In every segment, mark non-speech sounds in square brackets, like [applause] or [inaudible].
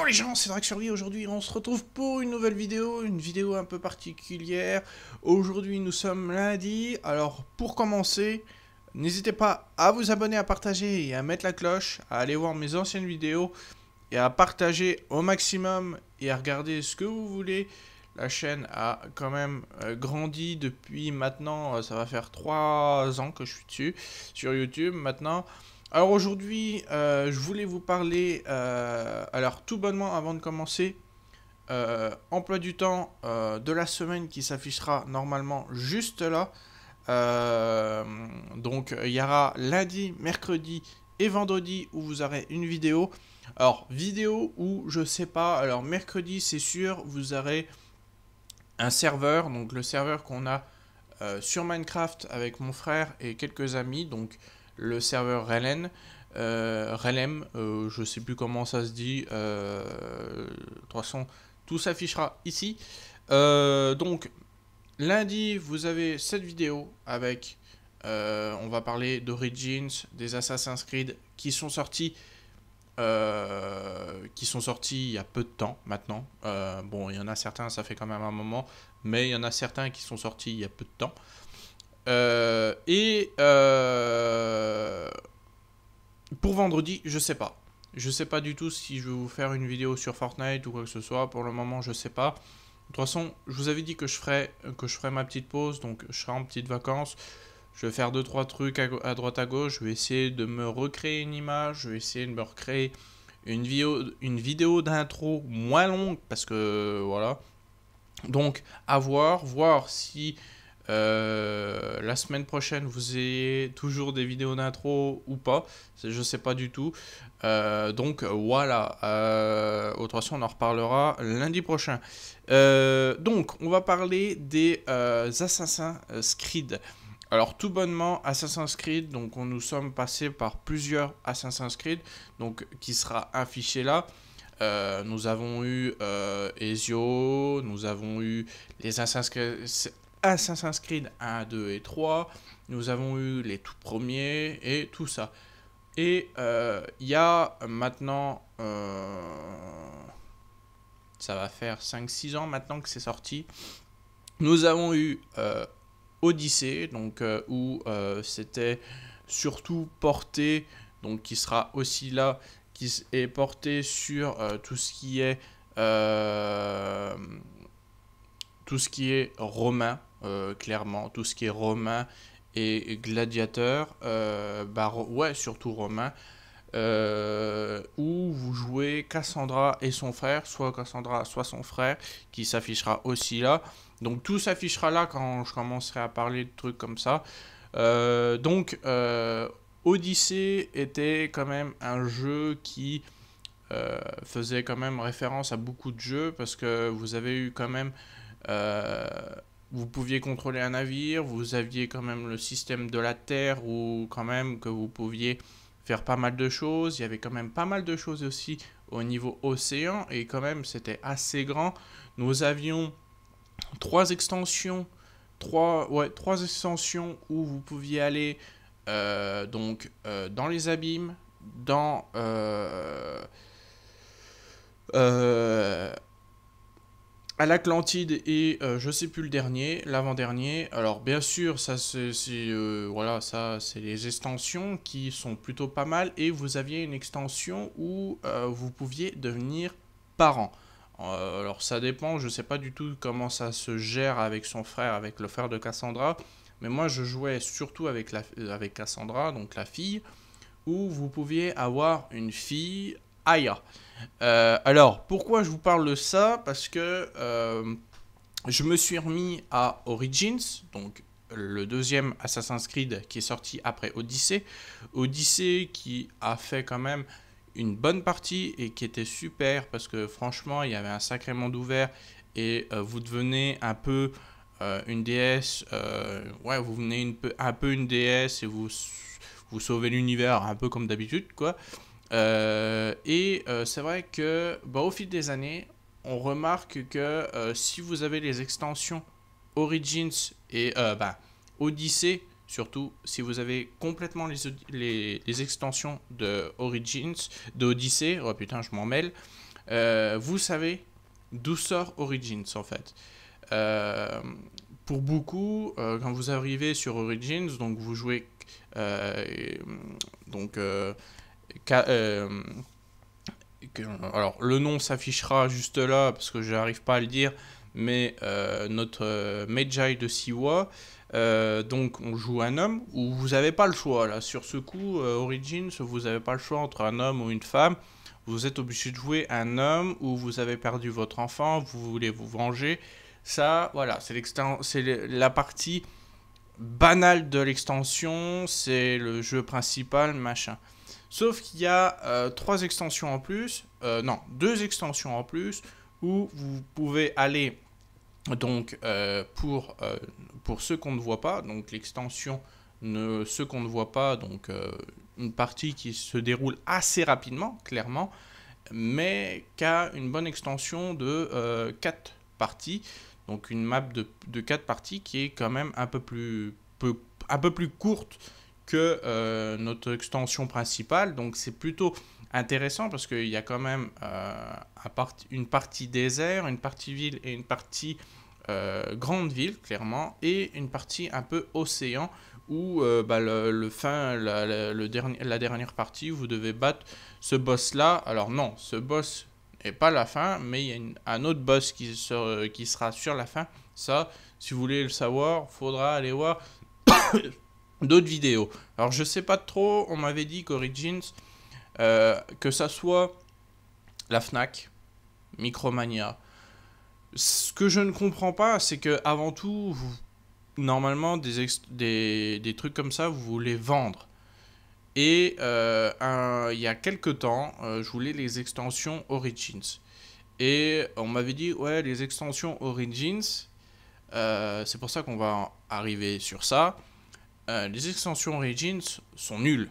Bonjour les gens, c'est Drake sur aujourd'hui on se retrouve pour une nouvelle vidéo, une vidéo un peu particulière. Aujourd'hui nous sommes lundi, alors pour commencer, n'hésitez pas à vous abonner, à partager et à mettre la cloche, à aller voir mes anciennes vidéos et à partager au maximum et à regarder ce que vous voulez. La chaîne a quand même euh, grandi depuis maintenant, euh, ça va faire 3 ans que je suis dessus sur YouTube maintenant. Alors aujourd'hui, euh, je voulais vous parler, euh, alors tout bonnement avant de commencer, euh, emploi du temps de la semaine qui s'affichera normalement juste là. donc il y aura lundi, mercredi et vendredi où vous aurez une vidéo. Alors vidéo ou je sais pas, alors mercredi c'est sûr, vous aurez un serveur, donc le serveur qu'on a sur Minecraft avec mon frère et quelques amis, donc le serveur Relen. Euh, ne euh, je sais plus comment ça se dit. Euh, de tout s'affichera ici. Euh, donc, lundi, vous avez cette vidéo avec. on va parler d'Origins, des Assassin's Creed qui sont sortis qui sont sortis il y a peu de temps maintenant. bon, il y en a certains, ça fait quand même un moment, mais il y en a certains qui sont sortis il y a peu de temps. Euh, et euh, pour vendredi, je sais pas. Je sais pas du tout si je vais vous faire une vidéo sur Fortnite ou quoi que ce soit. Pour le moment, je sais pas. De toute façon, je vous avais dit que je ferais, que je ferais ma petite pause, donc je serai en petite vacances. Je vais faire 2-3 trucs à, droite à gauche. Je vais essayer de me recréer une image. Je vais essayer de me recréer une vidéo, une vidéo d'intro moins longue parce que voilà. Donc, à voir, voir si. Euh, la semaine prochaine, vous ayez toujours des vidéos d'intro ou pas. Je ne sais pas du tout. Euh, donc voilà. Euh, autre chose, on en reparlera lundi prochain. Euh, donc, on va parler des Assassin's Creed. Alors tout bonnement Assassin's Creed, donc on nous sommes passés par plusieurs Assassin's Creed, donc qui sera affiché là. nous avons eu Ezio, nous avons eu les Assassin's Creed, Assassin's Creed 1, 2 et 3, nous avons eu les tout premiers et tout ça. Et euh, il y a maintenant, euh, ça va faire 5-6 ans maintenant que c'est sorti, nous avons eu euh, Odyssey, donc, où c'était surtout porté, donc qui sera aussi là, qui est porté sur tout ce qui est... tout ce qui est romain, euh, clairement. Tout ce qui est romain et gladiateur, euh, bah, ouais, surtout romain, euh, où vous jouez Cassandra et son frère, soit Cassandra, soit son frère, qui s'affichera aussi là. Donc tout s'affichera là quand je commencerai à parler de trucs comme ça. donc Odyssée était quand même un jeu qui faisait quand même référence à beaucoup de jeux parce que vous avez eu quand même vous pouviez contrôler un navire, vous aviez quand même le système de la terre ou quand même que vous pouviez faire pas mal de choses. Il y avait quand même pas mal de choses aussi au niveau océan et quand même c'était assez grand. Nous avions trois extensions, trois, ouais, trois extensions où vous pouviez aller euh, donc euh, dans les abîmes, dans euh, euh à l'Atlantide et je euh, je sais plus le dernier, l'avant-dernier. Alors bien sûr, ça c'est euh, voilà, ça c'est les extensions qui sont plutôt pas mal et vous aviez une extension où euh, vous pouviez devenir parent. alors ça dépend, je sais pas du tout comment ça se gère avec son frère, avec le frère de Cassandra, mais moi je jouais surtout avec avec Cassandra, donc la fille où vous pouviez avoir une fille Aya. Euh, alors, pourquoi je vous parle de ça Parce que euh, je me suis remis à Origins, donc le deuxième Assassin's Creed qui est sorti après Odyssey. Odyssey qui a fait quand même une bonne partie et qui était super parce que franchement, il y avait un sacré monde ouvert et euh, vous devenez un peu une déesse. ouais, vous venez un peu une déesse et vous, vous sauvez l'univers un peu comme d'habitude, quoi. Euh, et euh, c'est vrai que bah, au fil des années, on remarque que euh, si vous avez les extensions Origins et bah, Odyssey, surtout si vous avez complètement les, les, extensions de Origins, d'Odyssey, oh putain, je m'en mêle, vous savez d'où sort Origins en fait. pour beaucoup, quand vous arrivez sur Origins, donc vous jouez donc euh, alors le nom s'affichera juste là parce que je n'arrive pas à le dire, mais euh, notre euh, Mejai de Siwa, donc on joue un homme, où vous n'avez pas le choix là. Sur ce coup, Origins, vous n'avez pas le choix entre un homme ou une femme. Vous êtes obligé de jouer un homme où vous avez perdu votre enfant, vous voulez vous venger. Ça, voilà, c'est la partie banale de l'extension, c'est le jeu principal, machin. Sauf qu'il y a euh, trois extensions en plus, euh, non, deux extensions en plus, où vous pouvez aller, donc, euh, pour, pour ceux qu'on ne voit pas, donc l'extension ne, ceux qu'on ne voit pas, donc une partie qui se déroule assez rapidement, clairement, mais qui a une bonne extension de quatre parties, donc une map de, de 4 parties qui est quand même un peu plus, un peu plus courte que euh, notre extension principale. Donc c'est plutôt intéressant parce qu'il y a quand même euh, une partie désert, une partie ville et une partie euh, grande ville, clairement, et une partie un peu océan où bah, le, fin, la, le la dernière partie, vous devez battre ce boss-là. Alors non, ce boss n'est pas la fin, mais il y a un autre boss qui, qui sera sur la fin. Ça, si vous voulez le savoir, faudra aller voir d'autres vidéos. Alors je sais pas trop, on m'avait dit qu'Origins, euh, que ça soit la Fnac, Micromania. Ce que je ne comprends pas, c'est que avant tout, normalement, des, trucs comme ça, vous voulez vendre. Et euh, il y a quelques temps, euh, je voulais les extensions Origins. Et on m'avait dit, ouais, les extensions Origins, c'est pour ça qu'on va arriver sur ça. Euh, les extensions Origins sont nulles.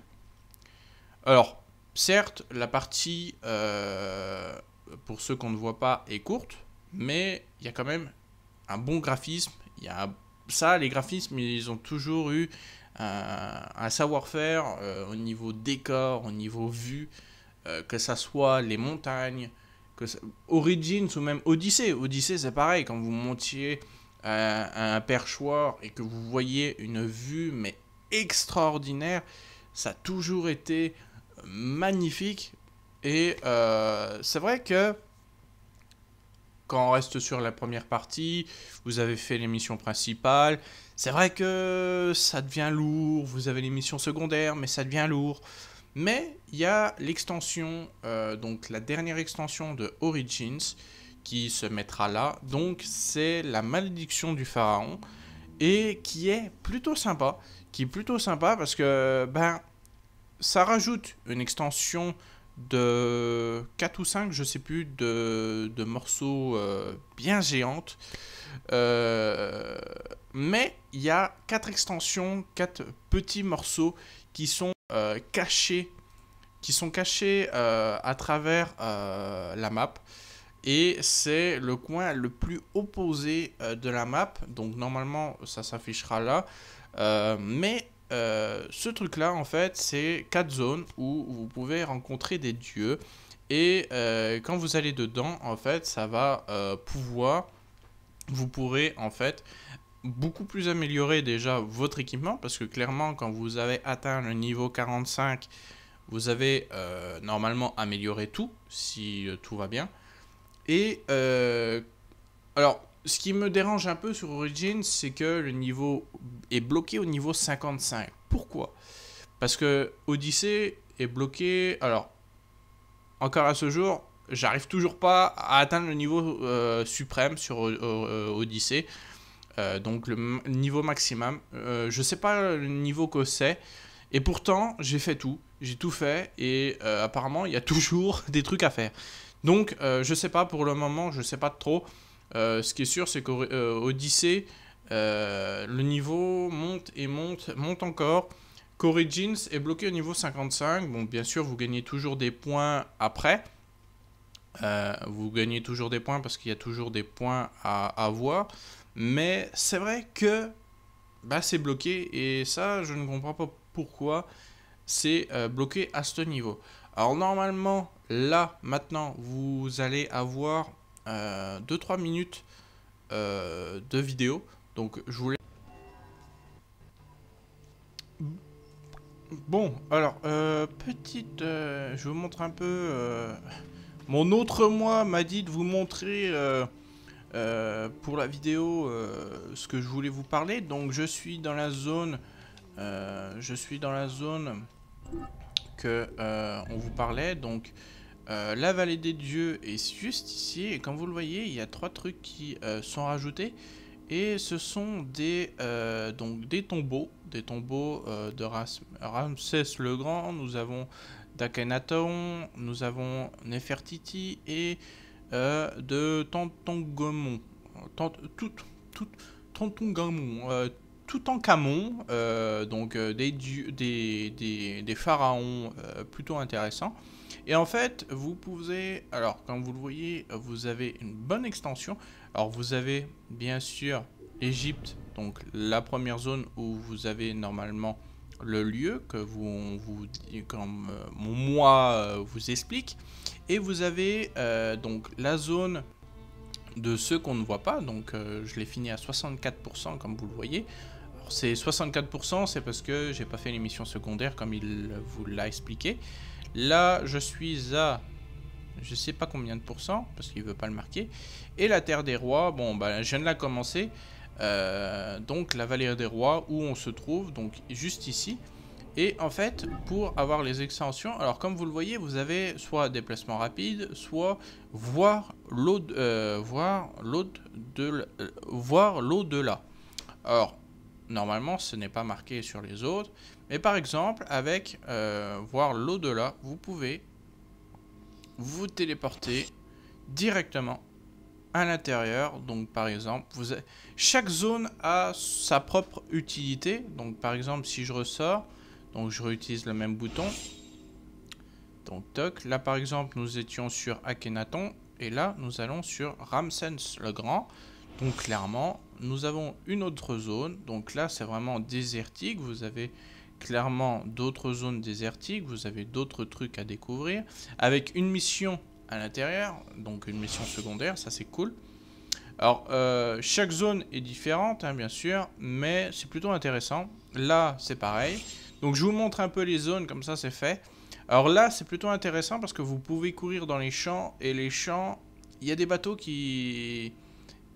Alors, certes, la partie, euh, pour ceux qu'on ne voit pas, est courte, mais il y a quand même un bon graphisme. Il y a Ça, les graphismes, ils ont toujours eu euh, un savoir-faire au niveau décor, au niveau vue, que ça soit les montagnes, que Origins ou même Odyssée. Odyssée, c'est pareil, quand vous montiez un perchoir et que vous voyez une vue mais extraordinaire, ça a toujours été magnifique. Et euh, c'est vrai que quand on reste sur la première partie, vous avez fait les missions principales C'est vrai que ça devient lourd, vous avez les missions secondaires mais ça devient lourd. Mais il y a l'extension, euh, donc la dernière extension de Origins, qui se mettra là. Donc c'est la malédiction du pharaon et qui est plutôt sympa, qui est plutôt sympa parce que ben ça rajoute une extension de 4 ou 5, je sais plus, de, morceaux euh, bien géantes. Euh, mais il y a 4 extensions, 4 petits morceaux qui sont euh, cachés, qui sont cachés à travers la map. Et c'est le coin le plus opposé euh, de la map. Donc normalement, ça s'affichera là. Euh, mais euh, ce truc-là, en fait, c'est 4 zones où vous pouvez rencontrer des dieux. Et quand vous allez dedans, en fait, ça va pouvoir... Vous pourrez, en fait, beaucoup plus améliorer déjà votre équipement. Parce que clairement, quand vous avez atteint le niveau 45 vous avez normalement amélioré tout, si tout va bien. Et euh, alors, ce qui me dérange un peu sur Origin, c'est que le niveau est bloqué au niveau 55. Pourquoi Parce que Odyssey est bloqué. Alors, encore à ce jour, j'arrive toujours pas à atteindre le niveau euh, suprême sur euh, Odyssey. donc le niveau maximum. je sais pas le niveau que c'est. Et pourtant, j'ai fait tout. J'ai tout fait. Et apparemment, il y a [laughs] toujours des trucs à faire. Donc, euh, je sais pas pour le moment, je sais pas trop. Euh, ce qui est sûr, c'est qu'Odyssey, euh, le niveau monte et monte, monte encore. Qu'Origins est bloqué au niveau 55. Bon, bien sûr, vous gagnez toujours des points après. vous gagnez toujours des points parce qu'il y a toujours des points à avoir. Mais c'est vrai que bah, c'est bloqué et ça, je ne comprends pas pourquoi c'est bloqué à ce niveau. Alors normalement, Là, maintenant, vous allez avoir 2-3 euh, minutes euh, de vidéo. Donc, je voulais... Bon, alors, euh, petite... je vous montre un peu... mon autre moi m'a dit de vous montrer pour la vidéo ce que je voulais vous parler. Donc, je suis dans la zone... je suis dans la zone que on vous parlait. Donc, euh, la vallée des dieux est juste ici et comme vous le voyez il y a trois trucs qui euh, sont rajoutés et ce sont des, euh, donc des tombeaux, des tombeaux de Ramsès le Grand, nous avons d'Akhenaton, nous avons Nefertiti et de Tantongamon, tout, tout, donc des, dieux, des pharaons plutôt intéressants. Et en fait, vous pouvez, alors comme vous le voyez, vous avez une bonne extension. Alors vous avez bien sûr l'Egypte, donc la première zone où vous avez normalement le lieu que vous, comme euh, moi euh, vous explique. Et vous avez euh, donc la zone de ceux qu'on ne voit pas. Donc je l'ai fini à 64% comme vous le voyez. C'est 64%, c'est parce que j'ai pas fait l'émission secondaire comme il vous l'a expliqué. Là, je suis à je ne sais pas combien de pourcents, parce qu'il ne veut pas le marquer. Et la Terre des Rois, bon, bah, je viens de la commencer. Euh, donc la Vallée des Rois, où on se trouve, donc juste ici. Et en fait, pour avoir les extensions, alors comme vous le voyez, vous avez soit déplacement rapide, soit voir euh, euh, voir l'au-delà. Alors, normalement, ce n'est pas marqué sur les autres, mais par exemple, avec euh, voir l'au-delà, vous pouvez vous téléporter directement à l'intérieur. Donc par exemple, vous chaque zone a sa propre utilité. Donc par exemple, si je ressors, donc je réutilise le même bouton. Donc toc, là par exemple, nous étions sur Akhenaton et là nous allons sur Ramsens le Grand. Donc clairement, nous avons une autre zone. Donc là, c'est vraiment désertique. Vous avez clairement d'autres zones désertiques, vous avez d'autres trucs à découvrir, avec une mission à l'intérieur, donc une mission secondaire, ça c'est cool. Alors, euh, chaque zone est différente, hein, bien sûr, mais c'est plutôt intéressant. Là, c'est pareil. Donc, je vous montre un peu les zones, comme ça, c'est fait. Alors là, c'est plutôt intéressant parce que vous pouvez courir dans les champs, et les champs, il y a des bateaux qui,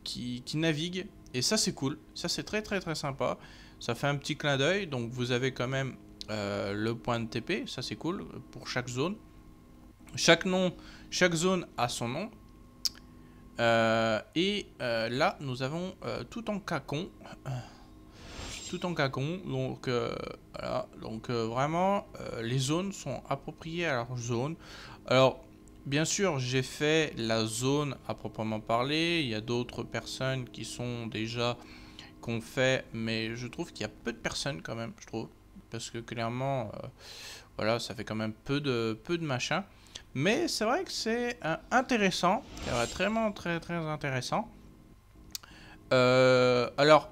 qui, qui naviguent, et ça, c'est cool. Ça, c'est très, très, très sympa. Ça fait un petit clin d'œil, donc vous avez quand même euh, le point de TP, ça c'est cool, pour chaque zone. Chaque, nom, chaque zone a son nom. Euh, et euh, là, nous avons tout en cacon. Tout en cacon, donc Donc vraiment, les zones sont appropriées à leur zone. Alors, Bien sûr, j'ai fait la zone à proprement parler. Il y a d'autres personnes qui sont déjà qu'on fait, mais je trouve qu'il y a peu de personnes quand même, je trouve. Parce que clairement, euh, voilà, ça fait quand même peu de, peu de machin. Mais c'est vrai que c'est euh, intéressant, vraiment très très intéressant. Euh, alors,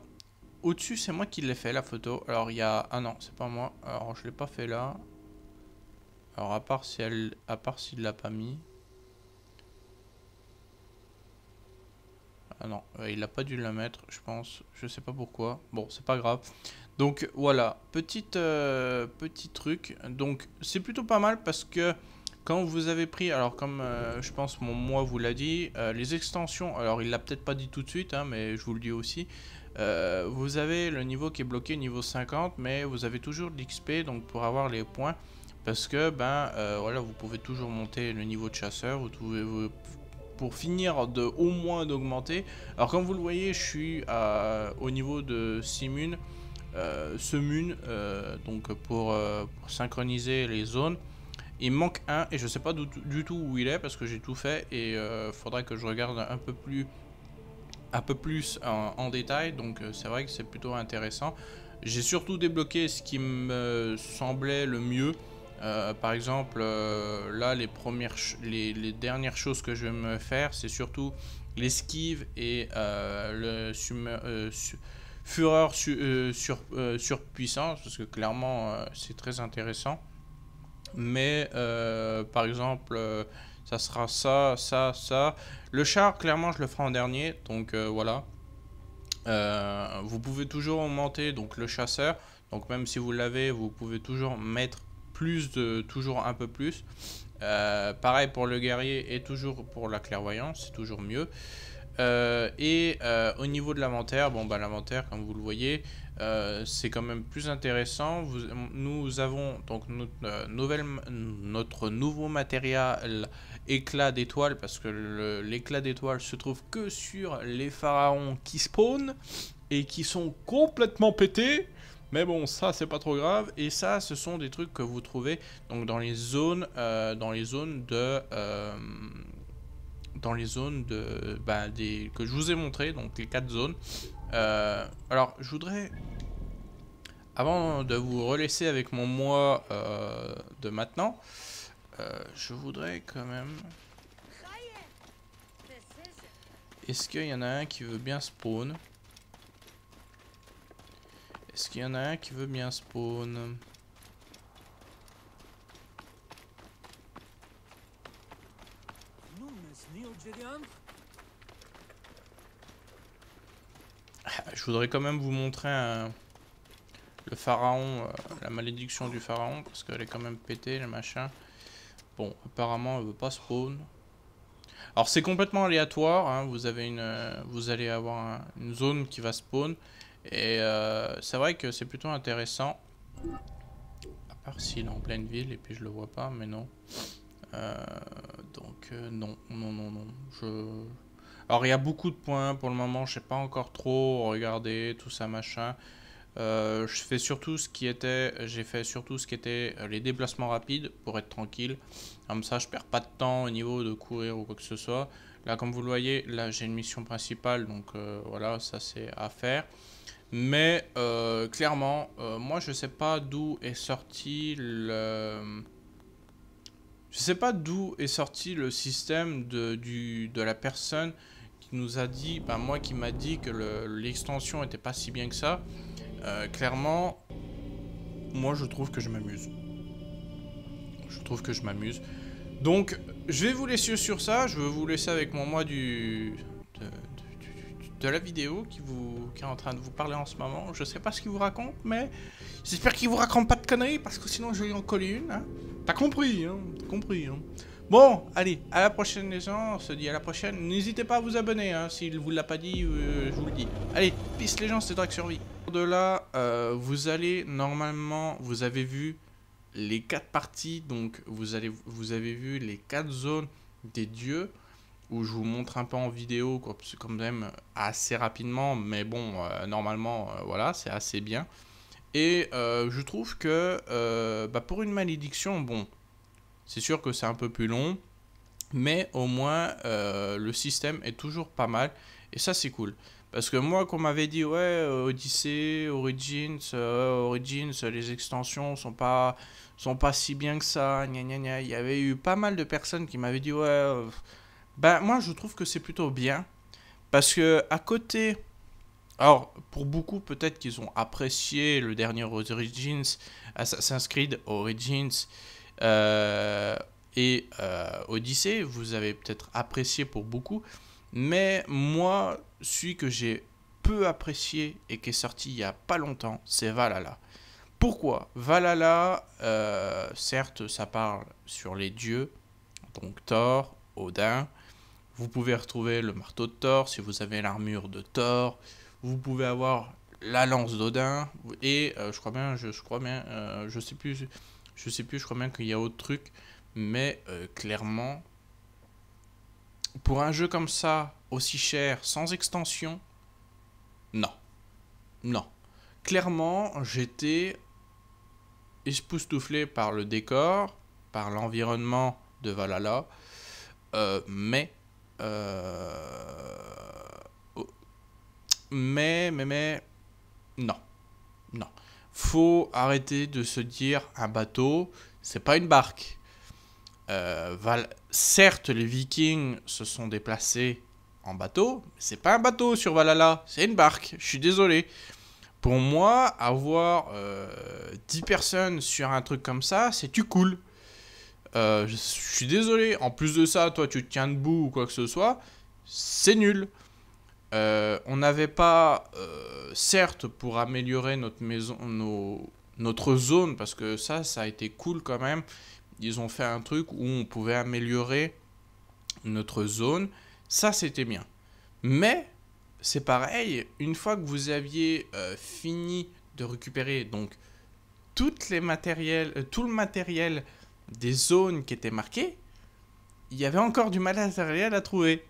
au-dessus, c'est moi qui l'ai fait la photo. Alors, il y a... Ah non, c'est pas moi. Alors, je l'ai pas fait là. Alors, à part si elle... À part s'il l'a pas mis. Ah non, euh, il n'a pas dû la mettre, je pense. Je sais pas pourquoi. Bon, c'est pas grave. Donc voilà, petite, euh, petit truc. Donc c'est plutôt pas mal parce que quand vous avez pris, alors comme euh, je pense mon moi vous l'a dit, les extensions, alors il l'a peut-être pas dit tout de suite, hein, mais je vous le dis aussi, vous avez le niveau qui est bloqué niveau 50, mais vous avez toujours l'XP donc pour avoir les points, parce que ben voilà, vous pouvez toujours monter le niveau de chasseur, vous pouvez, vous pour finir de au moins d'augmenter. Alors comme vous le voyez, je suis euh, au niveau de Simune, euh, Semune, euh, donc euh, pour, synchroniser les zones. Il manque un et je sais pas du, tout où il est parce que j'ai tout fait et faudrait que je regarde un peu plus un peu plus en détail donc c'est vrai que c'est plutôt intéressant. J'ai surtout débloqué ce qui me semblait le mieux euh, par exemple, euh, là, les, premières les, dernières choses que je vais me faire, c'est surtout l'esquive et euh, le su fureur sur puissance parce que clairement, c'est très intéressant. Mais, par exemple, ça sera ça, ça, ça. Le char, clairement, je le ferai en dernier, donc voilà. vous pouvez toujours augmenter donc le chasseur donc même si vous l'avez, vous pouvez toujours mettre plus de, toujours un peu plus. Euh, pareil pour le guerrier et toujours pour la clairvoyance, c'est toujours mieux. Euh, et euh, au niveau de l'inventaire, bon bah l'inventaire comme vous le voyez, c'est quand même plus intéressant. nous avons donc notre, nouvelle, notre nouveau matériel éclat d'étoile parce que l'éclat d'étoile se trouve que sur les pharaons qui spawnent et qui sont complètement pétés. Mais bon, ça, c'est pas trop grave. Et ça, ce sont des trucs que vous trouvez donc, dans les zones, euh, dans les zones de... Euh, dans les zones de, bah, que je vous ai montré, donc les quatre zones. Euh, alors, je voudrais, avant de vous relaisser avec mon moi de maintenant, je voudrais quand même... Est-ce qu'il y en a un qui veut bien spawn est-ce qu'il y en a un qui veut bien spawn ah, Je voudrais quand même vous montrer le pharaon, euh, la malédiction du pharaon, parce qu'elle est quand même pétée, le machin. Bon, apparemment, elle veut pas spawn. Alors c'est complètement aléatoire, hein. vous, avez une, euh, vous allez avoir une zone qui va spawn, et euh, c'est vrai que c'est plutôt intéressant. À part s'il est en pleine ville et puis je le vois pas, mais non. Euh, donc euh, non, non, non, non. Alors il y a beaucoup de points pour le moment, je sais pas encore trop regarder tout ça machin. je fais surtout ce qui était, j'ai fait surtout ce qui était les déplacements rapides pour être tranquille. Comme ça, je perds pas de temps au niveau de courir ou quoi que ce soit. Là, comme vous le voyez, là j'ai une mission principale, donc voilà, ça c'est à faire. Mais euh, clairement, euh, moi je sais pas d'où est sorti le... Je sais pas d'où est sorti le système de, du, de la personne qui nous a dit, ben moi qui m'a dit que l'extension était pas si bien que ça. Euh, clairement, moi je trouve que je m'amuse. Je trouve que je m'amuse. Donc, je vais vous laisser sur ça. Je vais vous laisser avec mon moi du de la vidéo qui, vous, qui est en train de vous parler en ce moment. Je sais pas ce qu'il vous raconte, mais j'espère qu'il vous raconte pas de conneries parce que sinon je vais en coller une. Hein. T'as compris, hein compris, hein. Bon, allez, à la prochaine les gens, on se dit à la prochaine. N'hésitez pas à vous abonner, hein, s'il vous l'a pas dit, euh, je vous le dis. Allez, peace les gens, c'est Drake Survie. De là, euh, vous allez, normalement, vous avez vu les quatre parties, donc vous, allez, vous avez vu les quatre zones des dieux où je vous montre un peu en vidéo, comme quand même assez rapidement, mais bon, euh, normalement, euh, voilà, c'est assez bien. Et euh, je trouve que bah, pour une malédiction, bon, c'est sûr que c'est un peu plus long, mais au moins le système est toujours pas mal, et ça c'est cool. Parce que moi, qu'on m'avait dit, ouais, Odyssey, Origins, Origins, les extensions sont pas, sont pas si bien que ça, il y avait eu pas mal de personnes qui m'avaient dit, ouais ben moi je trouve que c'est plutôt bien parce que à côté alors pour beaucoup peut-être qu'ils ont apprécié le dernier Origins Assassin's Creed Origins euh, et euh, Odyssey, vous avez peut-être apprécié pour beaucoup, mais moi celui que j'ai peu apprécié et qui est sorti il n'y a pas longtemps, c'est Valhalla. Pourquoi Valhalla, euh, certes, ça parle sur les dieux, donc Thor, Odin, vous pouvez retrouver le marteau de Thor si vous avez l'armure de Thor. Vous pouvez avoir la lance d'Odin et euh, je crois bien, je, crois bien, euh, je sais plus, je sais plus, je crois bien qu'il y a autre truc, mais euh, clairement, pour un jeu comme ça, aussi cher, sans extension, non, non. Clairement, j'étais Espoustouflé par le décor, par l'environnement de Valhalla, mais euh, oh. Mais, mais, mais... Non. Non. Faut arrêter de se dire un bateau, c'est pas une barque. Euh, val... Certes, les Vikings se sont déplacés en bateau, mais c'est pas un bateau sur Valhalla, c'est une barque. Je suis désolé. Pour moi, avoir euh, 10 personnes sur un truc comme ça, c'est tu cool. Euh, je suis désolé, en plus de ça, toi tu te tiens debout ou quoi que ce soit, c'est nul. Euh, on n'avait pas, euh, certes, pour améliorer notre maison, nos, notre zone, parce que ça, ça a été cool quand même. Ils ont fait un truc où on pouvait améliorer notre zone. Ça, c'était bien. Mais, c'est pareil, une fois que vous aviez fini de récupérer donc toutes les matériels, tout le matériel des zones qui étaient marquées, il y avait encore du mal à trouver.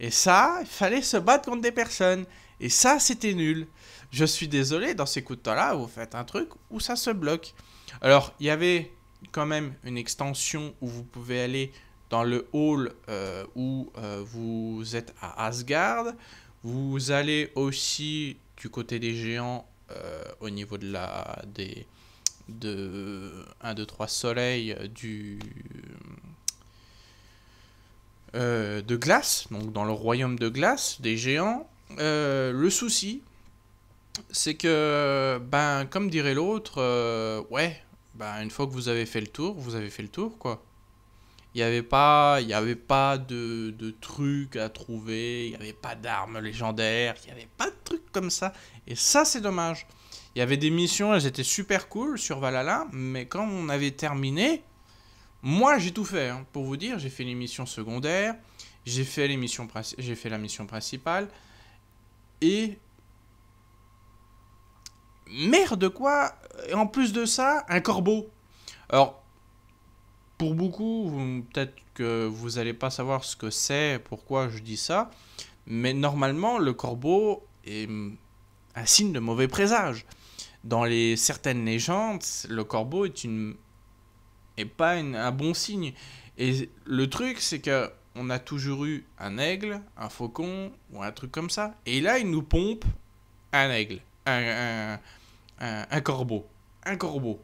Et ça, il fallait se battre contre des personnes. Et ça, c'était nul. Je suis désolé, dans ces coups de temps-là, vous faites un truc où ça se bloque. Alors, il y avait quand même une extension où vous pouvez aller dans le hall euh, où euh, vous êtes à Asgard. Vous allez aussi du côté des géants euh, au niveau de la, des, de 1, 2, 3 soleil du, euh, de glace, donc dans le royaume de glace des géants. Euh, le souci, c'est que, ben, comme dirait l'autre, euh, ouais, ben, une fois que vous avez fait le tour, vous avez fait le tour, quoi. Il n'y avait pas, il y avait pas de, de trucs à trouver, il n'y avait pas d'armes légendaires, il n'y avait pas de trucs comme ça. Et ça, c'est dommage. Il y avait des missions, elles étaient super cool sur Valhalla, mais quand on avait terminé, moi j'ai tout fait. Hein. pour vous dire, j'ai fait les missions secondaires, j'ai fait, j'ai fait la mission principale, et merde quoi Et en plus de ça, un corbeau. Alors, pour beaucoup, peut-être que vous n'allez pas savoir ce que c'est, pourquoi je dis ça, mais normalement, le corbeau est un signe de mauvais présage. Dans les certaines légendes, le corbeau est une et pas un bon signe. Et le truc, c'est que on a toujours eu un aigle, un faucon ou un truc comme ça. Et là, il nous pompe un aigle, un, corbeau, un corbeau.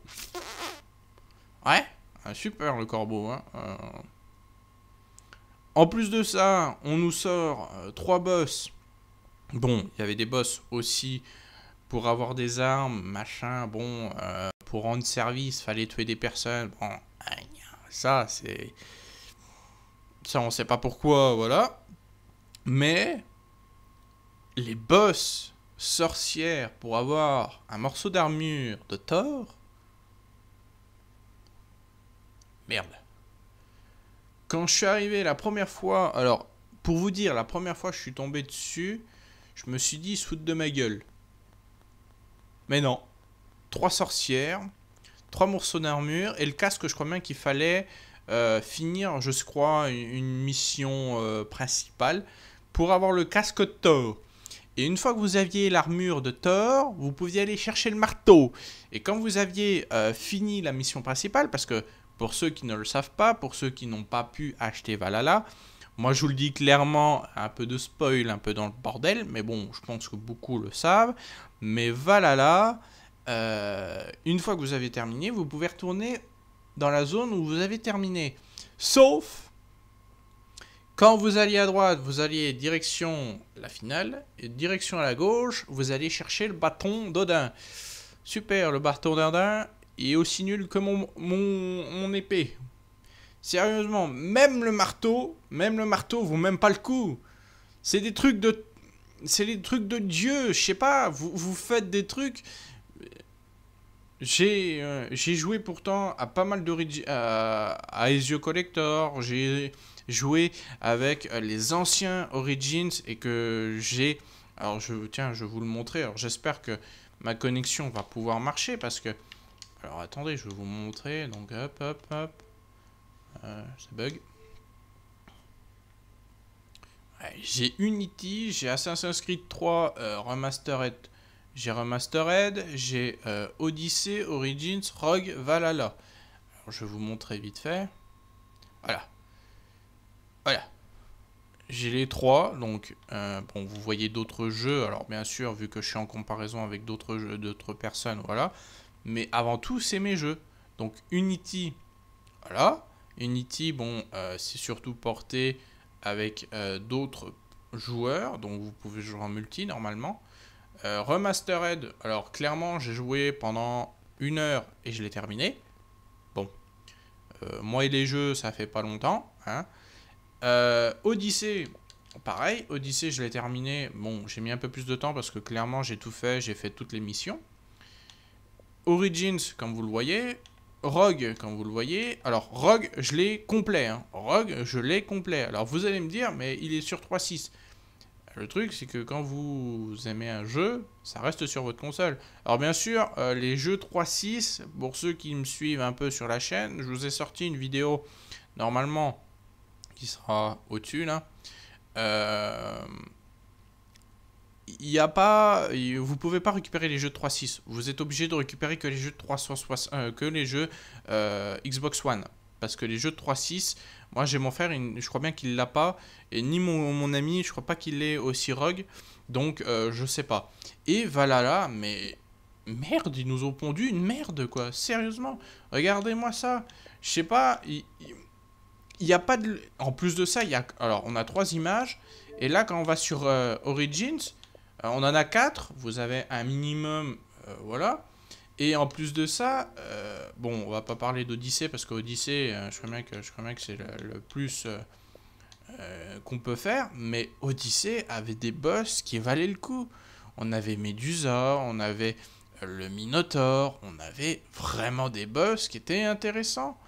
Ouais, super le corbeau. Hein, euh. En plus de ça, on nous sort euh, trois boss. Bon, il y avait des boss aussi pour avoir des armes, machin, bon, euh, pour rendre service, fallait tuer des personnes. Bon, ça, c'est. Ça, on sait pas pourquoi, voilà. Mais. Les boss sorcières pour avoir un morceau d'armure de Thor. Merde. Quand je suis arrivé la première fois, alors pour vous dire, la première fois je suis tombé dessus, je me suis dit, se de ma gueule. Mais non. Trois sorcières, trois morceaux d'armure et le casque, je crois bien qu'il fallait euh, finir, je crois, une mission euh, principale pour avoir le casque de Thor. Et une fois que vous aviez l'armure de Thor, vous pouviez aller chercher le marteau. Et quand vous aviez euh, fini la mission principale, parce que pour ceux qui ne le savent pas, pour ceux qui n'ont pas pu acheter Valhalla, moi je vous le dis clairement, un peu de spoil, un peu dans le bordel, mais bon, je pense que beaucoup le savent. Mais voilà euh, une fois que vous avez terminé, vous pouvez retourner dans la zone où vous avez terminé. Sauf quand vous alliez à droite, vous alliez direction la finale, et direction à la gauche, vous allez chercher le bâton d'Odin. Super, le bâton d'Odin est aussi nul que mon, épée. Sérieusement, même le marteau, même le marteau vous même pas le coup. C'est des trucs de c'est les trucs de Dieu, je sais pas, vous, vous faites des trucs... J'ai euh, J'ai joué pourtant à pas mal de... à Ezio Collector, j'ai joué avec euh, les anciens Origins et que j'ai... Alors je, tiens, je vais vous le montrer, alors j'espère que ma connexion va pouvoir marcher parce que... Alors attendez, je vais vous montrer, donc hop, hop, hop, euh, ça bug. J'ai Unity, j'ai Assassin's Creed 3 euh, Remastered, j'ai Remastered, j'ai euh, Odyssey, Origins, Rogue, Valhalla. je vais vous montrer vite fait. Voilà. Voilà. J'ai les trois, donc euh, bon, vous voyez d'autres jeux, alors bien sûr, vu que je suis en comparaison avec d'autres jeux, d'autres personnes, voilà. Mais avant tout, c'est mes jeux. Donc Unity, voilà. Unity, bon, c'est surtout porté avec euh, d'autres joueurs, donc vous pouvez jouer en multi normalement. Euh, Remastered, alors clairement j'ai joué pendant une heure et je l'ai terminé. Bon, euh, moi et les jeux ça fait pas longtemps. Hein. Odyssey, pareil, Odyssey je l'ai terminé. Bon, j'ai mis un peu plus de temps parce que clairement j'ai tout fait, j'ai fait toutes les missions. Origins, comme vous le voyez, Rogue, comme vous le voyez, alors Rogue, je l'ai complet. Hein. Rogue, je l'ai complet. Alors vous allez me dire, mais il est sur 3.6. Le truc, c'est que quand vous aimez un jeu, ça reste sur votre console. Alors bien sûr, euh, les jeux 3.6, pour ceux qui me suivent un peu sur la chaîne, je vous ai sorti une vidéo, normalement, qui sera au-dessus là, euh, il n'y a pas, vous pouvez pas récupérer les jeux 3.6. Vous êtes obligé de récupérer que les jeux 360, euh, que les jeux euh, Xbox One, parce que les jeux 3.6, moi j'ai mon frère, je crois bien qu'il l'a pas, et ni mon, ami, je crois pas qu'il est aussi rogue, donc je euh, je sais pas. Et là, mais merde, ils nous ont pondu une merde quoi, sérieusement. Regardez-moi ça, je sais pas, il n'y a pas de, en plus de ça, il y a, alors on a trois images. Et là, quand on va sur Origins, euh, on en a quatre, vous avez un minimum, euh, voilà. Et en plus de ça, euh, bon, on va pas parler d'Odyssée parce qu'Odyssée, je crois bien que, c'est le, plus qu'on peut faire, mais Odyssée avait des boss qui valaient le coup. On avait Medusa, on avait le Minotaur, on avait vraiment des boss qui étaient intéressants.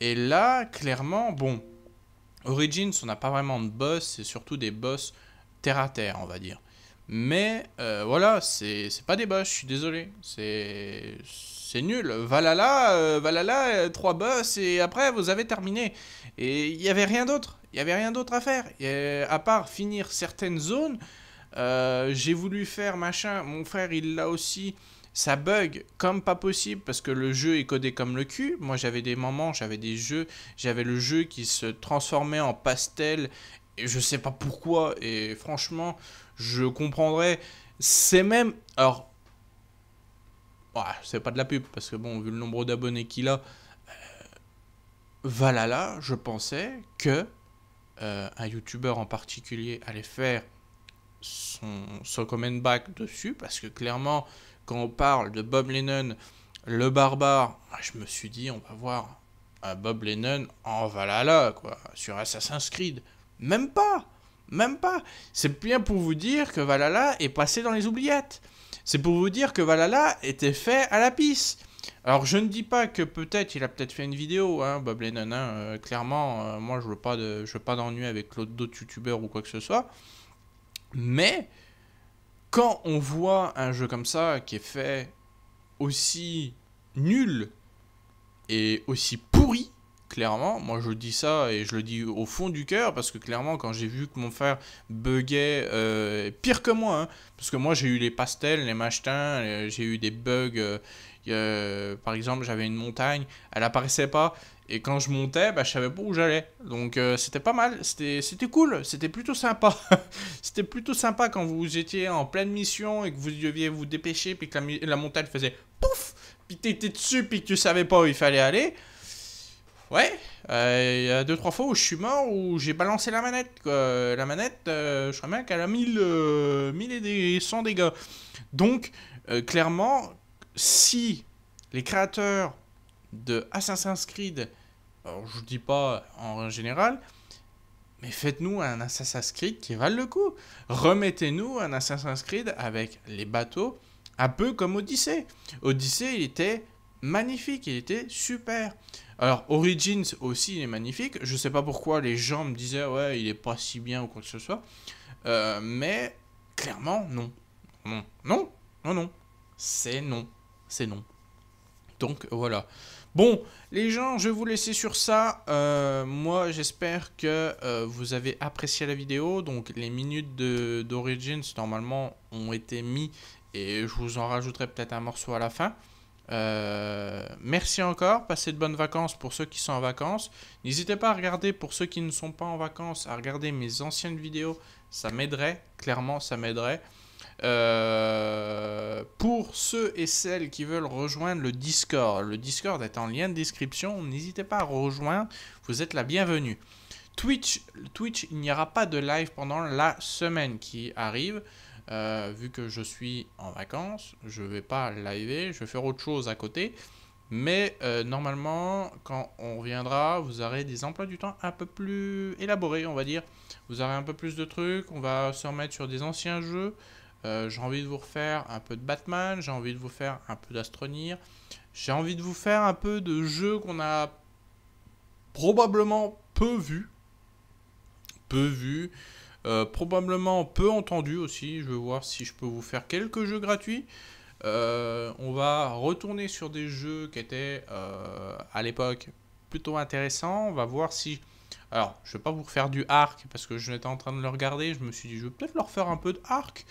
Et là, clairement, bon, Origins, on n'a pas vraiment de boss, c'est surtout des boss terre à terre, on va dire. Mais euh, voilà, c'est pas des boss, je suis désolé. C'est nul. valala, euh, valala, euh, trois boss et après vous avez terminé. Et il n'y avait rien d'autre. Il n'y avait rien d'autre à faire. à part finir certaines zones, j'ai voulu faire machin. Mon frère, il l'a aussi. Ça bug comme pas possible parce que le jeu est codé comme le cul. Moi, j'avais des moments, j'avais des jeux, j'avais le jeu qui se transformait en pastel. Et je sais pas pourquoi. Et franchement, je comprendrais. C'est même. Alors. c'est pas de la pub, parce que bon, vu le nombre d'abonnés qu'il a. Euh, Valhalla, je pensais que euh, un youtubeur en particulier allait faire son, son comment back dessus, parce que clairement, quand on parle de Bob Lennon, le barbare, je me suis dit, on va voir un Bob Lennon en Valhalla, quoi, sur Assassin's Creed. Même pas même pas. C'est bien pour vous dire que Valhalla est passé dans les oubliettes. C'est pour vous dire que Valhalla était fait à la pisse. Alors je ne dis pas que peut-être il a peut-être fait une vidéo, hein, Bob Lennon, hein, euh, clairement, euh, moi je veux pas de, je veux pas d'ennui avec d'autres youtubeurs ou quoi que ce soit. Mais quand on voit un jeu comme ça qui est fait aussi nul et aussi pourri, clairement, moi je dis ça et je le dis au fond du cœur parce que clairement quand j'ai vu que mon frère buguait euh, pire que moi, hein, parce que moi j'ai eu les pastels, les machetins, euh, j'ai eu des bugs. Euh, par exemple, j'avais une montagne, elle apparaissait pas et quand je montais, bah, je savais pas où j'allais. Donc c'était pas mal, c'était cool, c'était plutôt sympa. [laughs] c'était plutôt sympa quand vous étiez en pleine mission et que vous deviez vous dépêcher puis que la, montagne faisait pouf, puis t'étais dessus puis que tu savais pas où il fallait aller. Ouais, il euh, y a deux trois fois où je suis mort où j'ai balancé la manette. La manette, euh, je crois bien qu'elle a 1000, euh, et des 100 dégâts. Donc, clairement, si les créateurs de Assassin's Creed, alors je dis pas en général, mais faites-nous un Assassin's Creed qui vaille le coup. Remettez-nous un Assassin's Creed avec les bateaux, un peu comme Odyssée. Odyssée, il était magnifique, il était super. Alors, Origins aussi, est magnifique. Je sais pas pourquoi les gens me disaient, ouais, il est pas si bien ou quoi que ce soit. Euh, mais clairement, non. Non, non, non, non. C'est non. C'est non. Donc voilà. Bon, les gens, je vais vous laisser sur ça. Euh, moi, j'espère que euh, vous avez apprécié la vidéo. Donc, les minutes d'Origins, normalement, ont été mises Et je vous en rajouterai peut-être un morceau à la fin. Euh, merci encore, passez de bonnes vacances pour ceux qui sont en vacances. N'hésitez pas à regarder, pour ceux qui ne sont pas en vacances, à regarder mes anciennes vidéos, ça m'aiderait, clairement ça m'aiderait. Euh, pour ceux et celles qui veulent rejoindre le Discord, le Discord est en lien de description, n'hésitez pas à rejoindre, vous êtes la bienvenue. Twitch, Twitch il n'y aura pas de live pendant la semaine qui arrive. Euh, vu que je suis en vacances, je ne vais pas live, je vais faire autre chose à côté. Mais euh, normalement, quand on reviendra, vous aurez des emplois du temps un peu plus élaborés, on va dire. Vous aurez un peu plus de trucs, on va se remettre sur des anciens jeux. Euh, j'ai envie de vous refaire un peu de Batman, j'ai envie de vous faire un peu d'Astronir. J'ai envie de vous faire un peu de jeux qu'on a probablement peu vu. Peu vu. Euh, probablement peu entendu aussi. Je vais voir si je peux vous faire quelques jeux gratuits. Euh, on va retourner sur des jeux qui étaient euh, à l'époque plutôt intéressants. On va voir si... Alors, je ne vais pas vous refaire du arc parce que je n'étais en train de le regarder. Je me suis dit, je vais peut-être leur faire un peu de arc.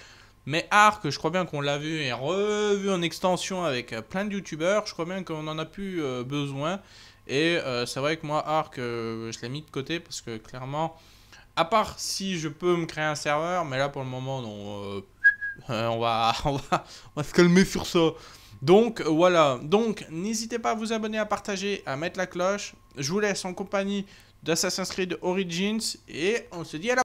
Mais Arc, je crois bien qu'on l'a vu et revu en extension avec plein de youtubeurs. Je crois bien qu'on en a plus besoin. Et c'est vrai que moi, Arc, je l'ai mis de côté parce que clairement, à part si je peux me créer un serveur, mais là pour le moment, non. Euh, [laughs] on, va, on, va, se calmer sur ça. Donc voilà, donc n'hésitez pas à vous abonner, à partager, à mettre la cloche. Je vous laisse en compagnie d'Assassin's Creed Origins et on se dit à la